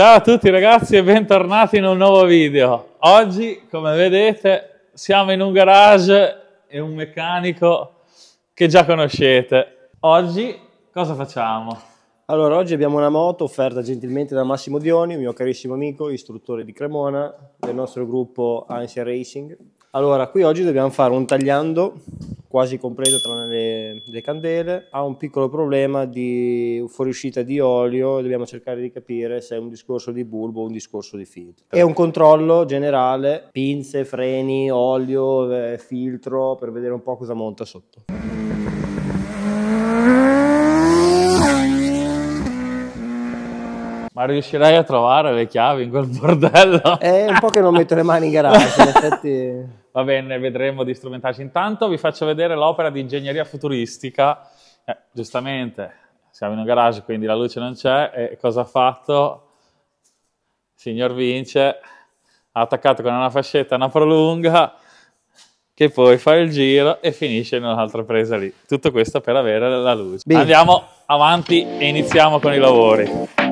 Ciao a tutti ragazzi e bentornati in un nuovo video. Oggi, come vedete, siamo in un garage e un meccanico che già conoscete. Oggi cosa facciamo? Allora, oggi abbiamo una moto offerta gentilmente da Massimo Dioni, mio carissimo amico, istruttore di Cremona, del nostro gruppo Ansia Racing, allora, qui oggi dobbiamo fare un tagliando quasi completo tranne le, le candele, ha un piccolo problema di fuoriuscita di olio e dobbiamo cercare di capire se è un discorso di bulbo o un discorso di filtro. È un controllo generale, pinze, freni, olio, eh, filtro, per vedere un po' cosa monta sotto. Ma riuscirai a trovare le chiavi in quel bordello? È un po' che non metto le mani in garage, in effetti... Va bene, vedremo di strumentarci. Intanto vi faccio vedere l'opera di ingegneria futuristica. Eh, giustamente, siamo in un garage, quindi la luce non c'è. E cosa ha fatto? Signor Vince ha attaccato con una fascetta una prolunga che poi fa il giro e finisce in un'altra presa lì. Tutto questo per avere la luce. Bene. Andiamo avanti e iniziamo con i lavori.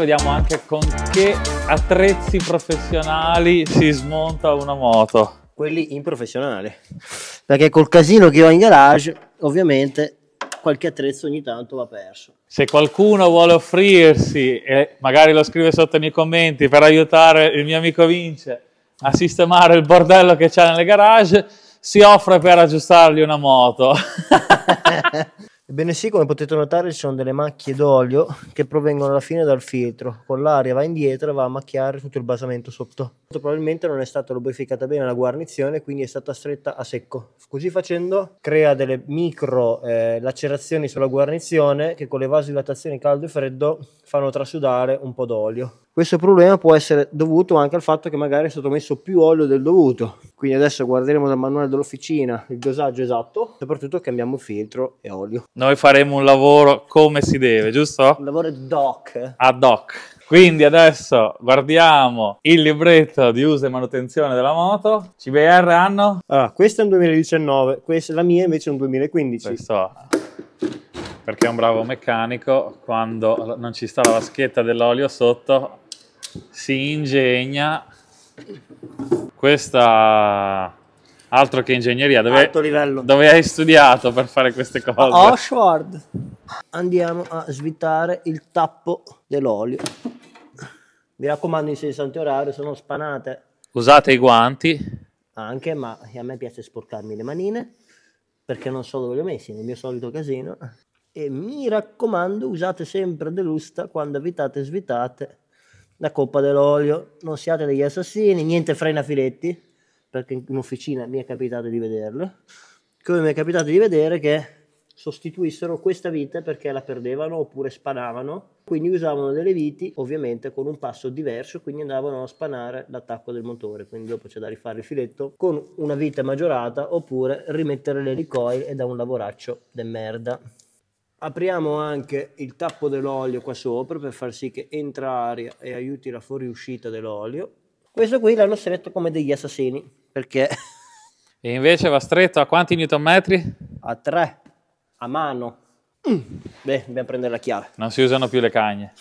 vediamo anche con che attrezzi professionali si smonta una moto. Quelli in professionale. Perché col casino che ho in garage, ovviamente qualche attrezzo ogni tanto va perso. Se qualcuno vuole offrirsi, e magari lo scrive sotto nei commenti per aiutare il mio amico Vince a sistemare il bordello che c'è nelle garage, si offre per aggiustargli una moto. Ebbene sì, come potete notare ci sono delle macchie d'olio che provengono alla fine dal filtro. Con l'aria va indietro e va a macchiare tutto il basamento sotto. Probabilmente non è stata lubrificata bene la guarnizione, quindi è stata stretta a secco. Così facendo crea delle micro eh, lacerazioni sulla guarnizione che con le vasodilatazioni caldo e freddo fanno trasudare un po' d'olio. Questo problema può essere dovuto anche al fatto che magari è stato messo più olio del dovuto. Quindi adesso guarderemo dal manuale dell'officina il dosaggio esatto, soprattutto cambiamo filtro e olio. Noi faremo un lavoro come si deve, giusto? Un lavoro ad hoc. Ad hoc. Quindi adesso guardiamo il libretto di uso e manutenzione della moto. CBR anno? Allora, ah, questo è un 2019, questa, la mia invece è un 2015. Questo perché è un bravo meccanico, quando non ci sta la vaschetta dell'olio sotto, si ingegna. Questa altro che ingegneria, dove, dove hai studiato per fare queste cose? A Oshward. Andiamo a svitare il tappo dell'olio. Mi raccomando, in 60 orari sono spanate. Usate i guanti. Anche, ma a me piace sporcarmi le manine perché non so dove li ho messi, nel mio solito casino e mi raccomando usate sempre Delusta quando evitate e svitate la coppa dell'olio, non siate degli assassini, niente frena filetti perché in officina mi è capitato di vederlo, come mi è capitato di vedere che sostituissero questa vite perché la perdevano oppure spanavano, quindi usavano delle viti ovviamente con un passo diverso, quindi andavano a spanare l'attacco del motore, quindi dopo c'è da rifare il filetto con una vite maggiorata oppure rimettere le recoil e da un lavoraccio de merda. Apriamo anche il tappo dell'olio qua sopra per far sì che entra aria e aiuti la fuoriuscita dell'olio. Questo qui l'hanno stretto come degli assassini, perché... E invece va stretto a quanti newton metri? A tre, a mano. Beh, dobbiamo prendere la chiave. Non si usano più le cagne.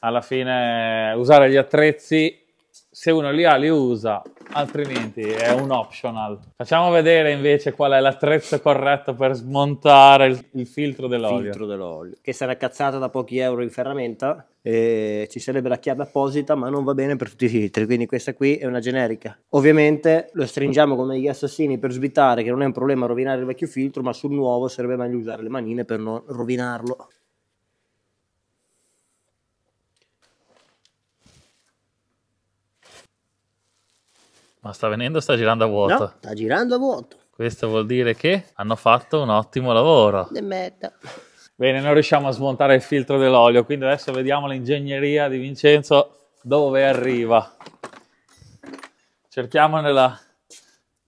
Alla fine usare gli attrezzi, se uno li ha li usa, altrimenti è un optional. Facciamo vedere invece qual è l'attrezzo corretto per smontare il, il filtro dell'olio. Filtro dell'olio, che sarà cazzato da pochi euro in ferramenta. E ci sarebbe la chiave apposita, ma non va bene per tutti i filtri, quindi questa qui è una generica. Ovviamente lo stringiamo come gli assassini per svitare, che non è un problema rovinare il vecchio filtro, ma sul nuovo sarebbe meglio usare le manine per non rovinarlo. Ma sta venendo, o sta girando a vuoto. No, sta girando a vuoto. Questo vuol dire che hanno fatto un ottimo lavoro. De merda. Bene, non riusciamo a smontare il filtro dell'olio, quindi adesso vediamo l'ingegneria di Vincenzo dove arriva. Cerchiamo nella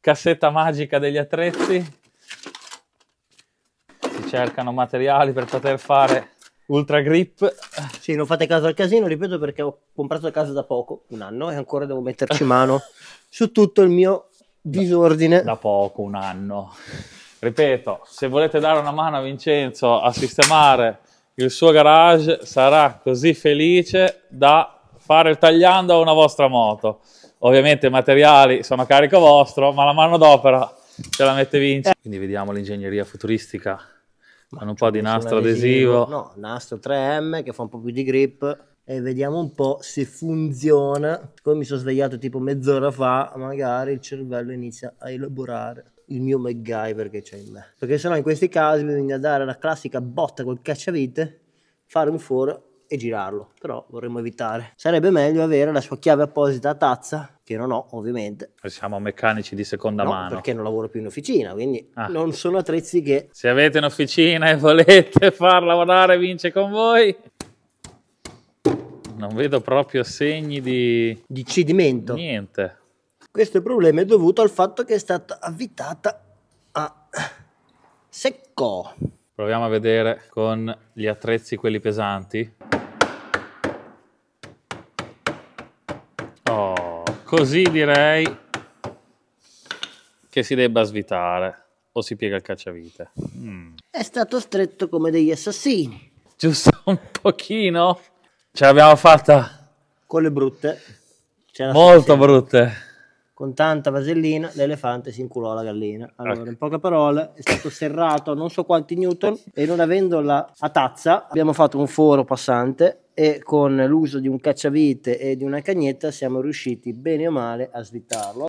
cassetta magica degli attrezzi. Si cercano materiali per poter fare Ultra Grip. Sì, non fate caso al casino, ripeto, perché ho comprato la casa da poco, un anno, e ancora devo metterci mano su tutto il mio disordine. Da poco, un anno. Ripeto, se volete dare una mano a Vincenzo a sistemare il suo garage, sarà così felice da fare il tagliando a una vostra moto. Ovviamente i materiali sono a carico vostro, ma la mano d'opera ce la mette Vincenzo. Quindi vediamo l'ingegneria futuristica ma un cioè, po' di nastro adesivo. adesivo. No, nastro 3M che fa un po' più di grip e vediamo un po' se funziona. Come mi sono svegliato tipo mezz'ora fa, magari il cervello inizia a elaborare il mio MacGyver che c'è in me. Perché sennò in questi casi bisogna dare la classica botta col cacciavite, fare un foro e girarlo, però vorremmo evitare. Sarebbe meglio avere la sua chiave apposita a tazza, che non ho ovviamente. Siamo meccanici di seconda no, mano. perché non lavoro più in officina, quindi ah. non sono attrezzi che... Se avete un'officina e volete far lavorare Vince con voi... Non vedo proprio segni di... Di cedimento. Niente. Questo problema è dovuto al fatto che è stata avvitata a secco. Proviamo a vedere con gli attrezzi quelli pesanti. Così direi che si debba svitare o si piega il cacciavite. Mm. È stato stretto come degli assassini. Giusto un pochino. Ce l'abbiamo fatta. Con le brutte. Molto brutte con tanta vasellina l'elefante si inculò la gallina. Allora, okay. in poche parole, è stato serrato non so quanti newton e non avendola a tazza abbiamo fatto un foro passante e con l'uso di un cacciavite e di una cagnetta siamo riusciti bene o male a slittarlo.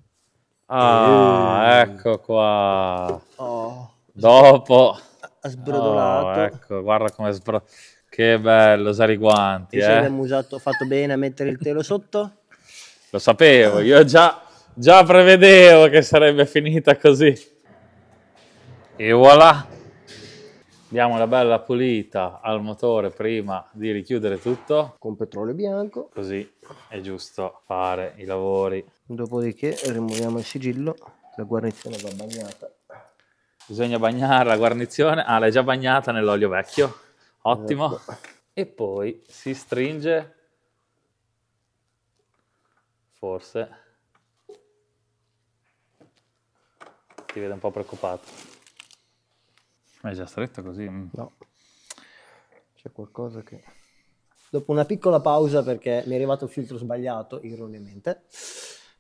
Ah, e... Eh. ecco qua. Oh. Dopo. Ha sbrodolato. Oh, ecco, guarda come sbrodolato. Che bello usare i guanti. Ti eh. abbiamo usato, fatto bene a mettere il telo sotto? Lo sapevo, io già Già prevedevo che sarebbe finita così. E voilà! Diamo una bella pulita al motore prima di richiudere tutto. Con petrolio bianco. Così è giusto fare i lavori. Dopodiché rimuoviamo il sigillo, la guarnizione va bagnata. Bisogna bagnare la guarnizione. Ah, l'hai già bagnata nell'olio vecchio. Ottimo. Esatto. E poi si stringe, forse, Ti vedo un po' preoccupato. Ma è già stretto così? Mm. No. C'è qualcosa che... Dopo una piccola pausa perché mi è arrivato il filtro sbagliato, erroneamente.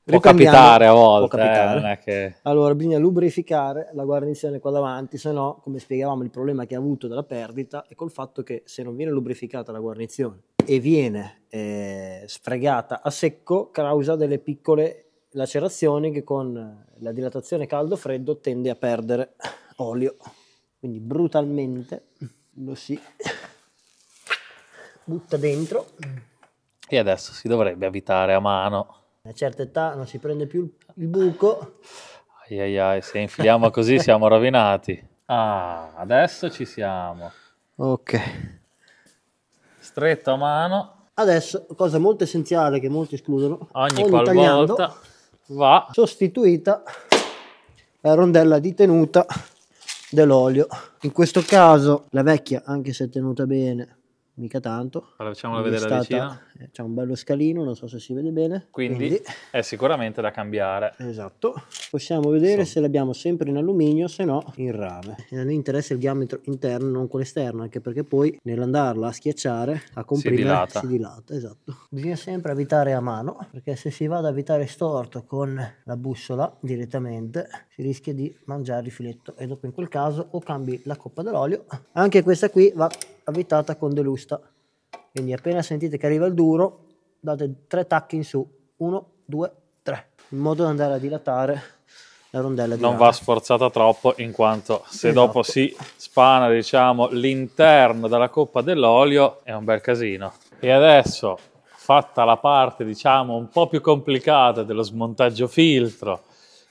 Può capitare a volte. Eh, capitare. Eh, che... Allora, bisogna lubrificare la guarnizione qua davanti, se no, come spiegavamo, il problema che ha avuto della perdita è col fatto che se non viene lubrificata la guarnizione e viene eh, sfregata a secco, causa delle piccole lacerazione che con la dilatazione caldo-freddo tende a perdere olio. Quindi brutalmente lo si butta dentro. E adesso si dovrebbe avvitare a mano. A certa età non si prende più il buco. Ai ai ai, se infiliamo così siamo rovinati. Ah, adesso ci siamo. Ok. Stretto a mano. Adesso, cosa molto essenziale che molti escludono, ogni, ogni qualvolta tagliando, va sostituita la rondella di tenuta dell'olio in questo caso la vecchia anche se tenuta bene mica tanto. Allora facciamola vedere la vicino. Eh, c'è un bello scalino, non so se si vede bene. Quindi, Quindi è sicuramente da cambiare. Esatto. Possiamo vedere sì. se l'abbiamo sempre in alluminio, se no in rame. E eh, non interessa il diametro interno, non quello esterno, anche perché poi nell'andarla a schiacciare, a comprimere, si dilata. si dilata. Esatto. Bisogna sempre avvitare a mano, perché se si va ad avvitare storto con la bussola direttamente, si rischia di mangiare il filetto. E dopo in quel caso o cambi la coppa dell'olio. Anche questa qui va avvitata con delusta. Quindi appena sentite che arriva il duro, date tre tacchi in su, Uno, due, tre. in modo da andare a dilatare la rondella di Non rame. va sforzata troppo in quanto se esatto. dopo si spana diciamo, l'interno dalla coppa dell'olio è un bel casino. E adesso fatta la parte diciamo un po' più complicata dello smontaggio filtro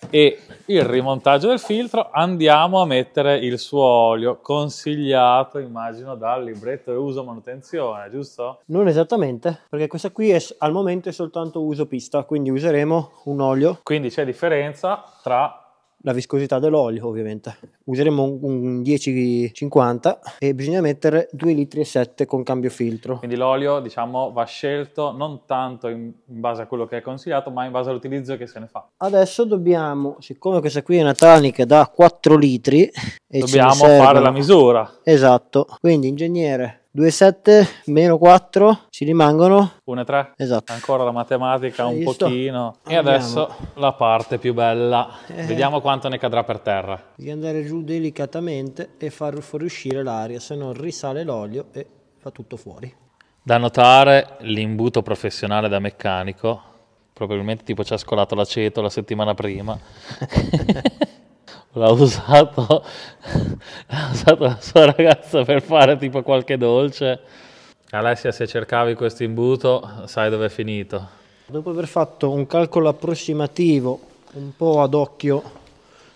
e il rimontaggio del filtro andiamo a mettere il suo olio consigliato immagino dal libretto di uso manutenzione giusto? non esattamente perché questa qui è, al momento è soltanto uso pista quindi useremo un olio quindi c'è differenza tra la viscosità dell'olio ovviamente useremo un, 1050 e bisogna mettere 2 litri e 7 con cambio filtro quindi l'olio diciamo va scelto non tanto in, base a quello che è consigliato ma in base all'utilizzo che se ne fa adesso dobbiamo siccome questa qui è una tanica da 4 litri dobbiamo fare la misura esatto quindi ingegnere 2, 7, meno 4, ci rimangono... 1 3. Esatto. Ancora la matematica un visto? pochino. Andiamo. E adesso la parte più bella. Eh. Vediamo quanto ne cadrà per terra. Devi andare giù delicatamente e far fuoriuscire l'aria, se no risale l'olio e fa tutto fuori. Da notare l'imbuto professionale da meccanico, probabilmente tipo ci ha scolato l'aceto la settimana prima. l'ha usato, l'ha usato la sua ragazza per fare tipo qualche dolce. Alessia, se cercavi questo imbuto, sai dove è finito. Dopo aver fatto un calcolo approssimativo, un po' ad occhio,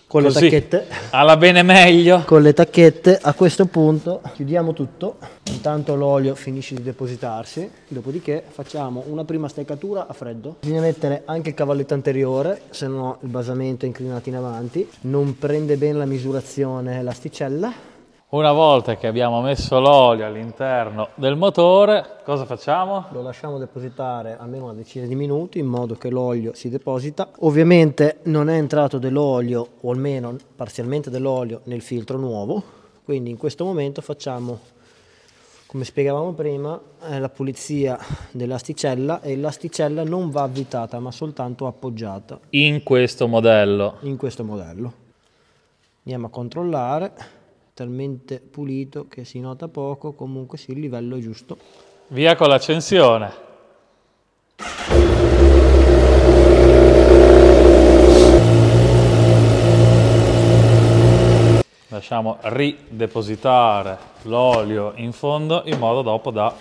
con Così, le tacchette. Alla bene meglio. Con le tacchette. A questo punto chiudiamo tutto. Intanto l'olio finisce di depositarsi. Dopodiché facciamo una prima steccatura a freddo. Bisogna mettere anche il cavalletto anteriore, se no il basamento è inclinato in avanti. Non prende bene la misurazione l'asticella una volta che abbiamo messo l'olio all'interno del motore, cosa facciamo? Lo lasciamo depositare almeno una decina di minuti in modo che l'olio si deposita. Ovviamente non è entrato dell'olio o almeno parzialmente dell'olio nel filtro nuovo, quindi in questo momento facciamo, come spiegavamo prima, eh, la pulizia dell'asticella e l'asticella non va avvitata ma soltanto appoggiata. In questo modello? In questo modello. Andiamo a controllare talmente pulito che si nota poco, comunque sì, il livello è giusto. Via con l'accensione. Lasciamo ridepositare l'olio in fondo in modo dopo da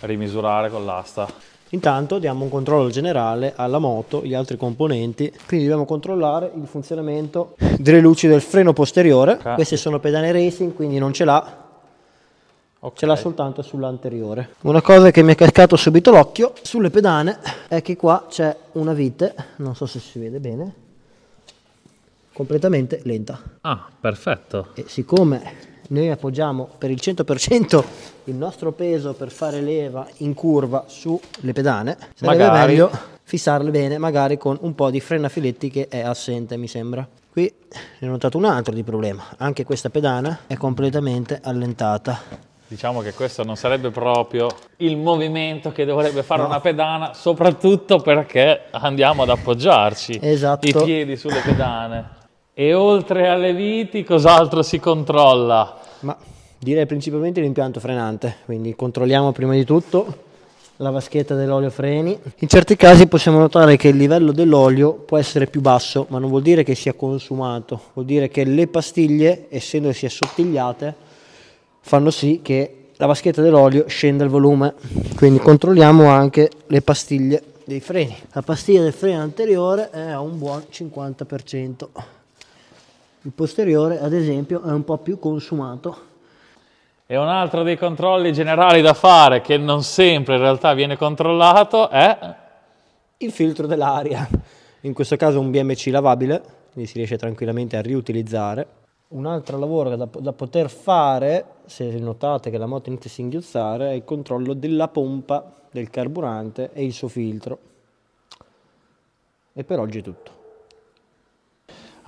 rimisurare con l'asta. Intanto diamo un controllo generale alla moto, gli altri componenti, quindi dobbiamo controllare il funzionamento delle luci del freno posteriore. Cazzo. Queste sono pedane racing, quindi non ce l'ha, Okay. Ce l'ha soltanto sull'anteriore. Una cosa che mi è cascato subito l'occhio sulle pedane è che qua c'è una vite, non so se si vede bene, completamente lenta. Ah, perfetto. E siccome noi appoggiamo per il 100% il nostro peso per fare leva in curva sulle pedane, sarebbe magari. meglio fissarle bene magari con un po' di frenafiletti che è assente mi sembra. Qui ne ho notato un altro di problema, anche questa pedana è completamente allentata. Diciamo che questo non sarebbe proprio il movimento che dovrebbe fare no. una pedana, soprattutto perché andiamo ad appoggiarci esatto. i piedi sulle pedane. E oltre alle viti, cos'altro si controlla? Ma direi principalmente l'impianto frenante, quindi controlliamo prima di tutto la vaschetta dell'olio freni. In certi casi possiamo notare che il livello dell'olio può essere più basso, ma non vuol dire che sia consumato, vuol dire che le pastiglie, essendo si assottigliate, fanno sì che la vaschetta dell'olio scenda il volume. Quindi controlliamo anche le pastiglie dei freni. La pastiglia del freno anteriore è a un buon 50%. Il posteriore, ad esempio, è un po' più consumato. E un altro dei controlli generali da fare, che non sempre in realtà viene controllato, è... Il filtro dell'aria. In questo caso un BMC lavabile, quindi si riesce tranquillamente a riutilizzare. Un altro lavoro da, da poter fare, se notate che la moto inizia a singhiozzare, è il controllo della pompa del carburante e il suo filtro. E per oggi è tutto.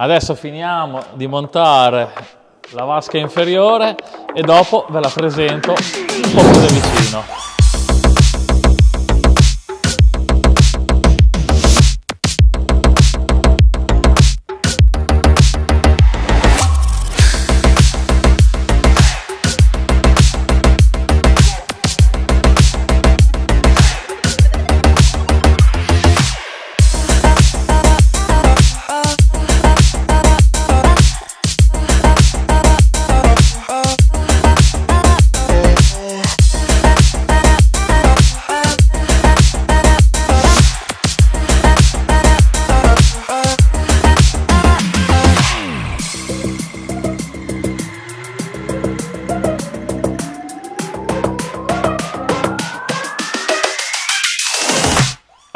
Adesso finiamo di montare la vasca inferiore e dopo ve la presento un po' più da vicino.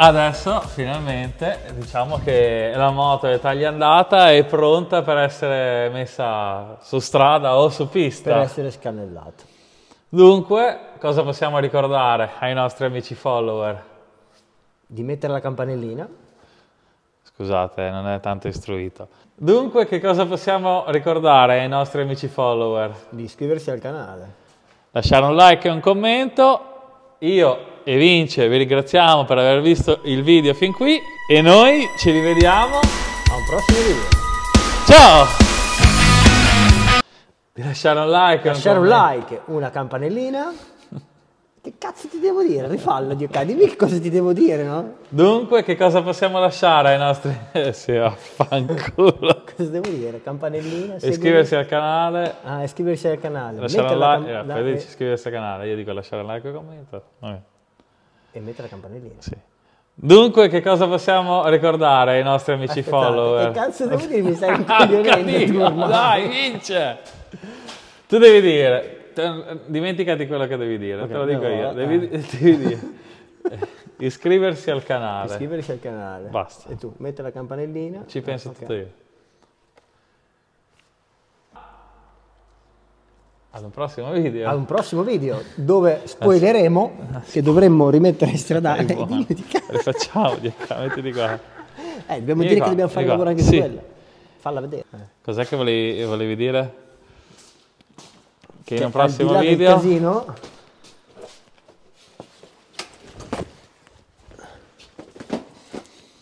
Adesso finalmente diciamo che la moto è tagliandata e pronta per essere messa su strada o su pista. Per essere scannellata. Dunque, cosa possiamo ricordare ai nostri amici follower? Di mettere la campanellina. Scusate, non è tanto istruito. Dunque, che cosa possiamo ricordare ai nostri amici follower? Di iscriversi al canale. Lasciare un like e un commento io e Vince vi ringraziamo per aver visto il video fin qui e noi ci rivediamo a un prossimo video. Ciao! Di lasciare un like. Lasciare un like, una campanellina. Che cazzo ti devo dire? Rifallo, Dio cazzo, cioè, dimmi cosa ti devo dire, no? Dunque, che cosa possiamo lasciare ai nostri... Eh, sì, affanculo. cosa devo dire? Campanellina? Seguire... Iscriversi al canale. Ah, iscriversi al canale. Lasciare un like. Cam... Eh, la... Eh, iscriversi al canale, io dico lasciare un like e commento. Okay. E mettere la campanellina. Sì. Dunque, che cosa possiamo ricordare ai nostri amici Aspettate, follower? Che cazzo devo dire? Mi stai ah, incoglionendo Dai, vince! Tu devi dire te, dimenticati quello che devi dire, okay, te lo dico io. Devi, eh. devi dire. Eh, iscriversi al canale. Iscriversi al canale. Basta. E tu metti la campanellina. Ci penso okay. tutto io. Ad un prossimo video. Ad un prossimo video dove spoileremo ah, che dovremmo rimettere in strada. Eh, metti di qua. Eh, dobbiamo vieni dire qua, che dobbiamo fare il lavoro anche sì. su quella. Falla vedere. Cos'è che volevi, volevi dire? che cioè, in un prossimo video... Casino,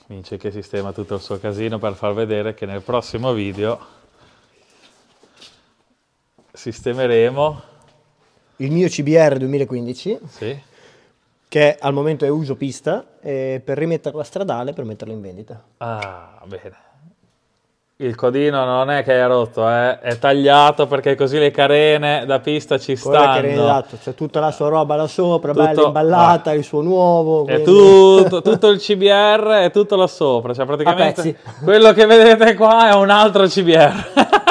Vince che sistema tutto il suo casino per far vedere che nel prossimo video sistemeremo il mio CBR 2015 sì. che al momento è uso pista per rimetterlo a stradale per metterlo in vendita. Ah, bene il codino non è che è rotto, eh? è tagliato perché così le carene da pista ci Con stanno. Carene, esatto, c'è tutta la sua roba là sopra, tutto, bella imballata, ah, il suo nuovo. Quindi... Tutto, tutto, il CBR è tutto là sopra, cioè praticamente quello che vedete qua è un altro CBR.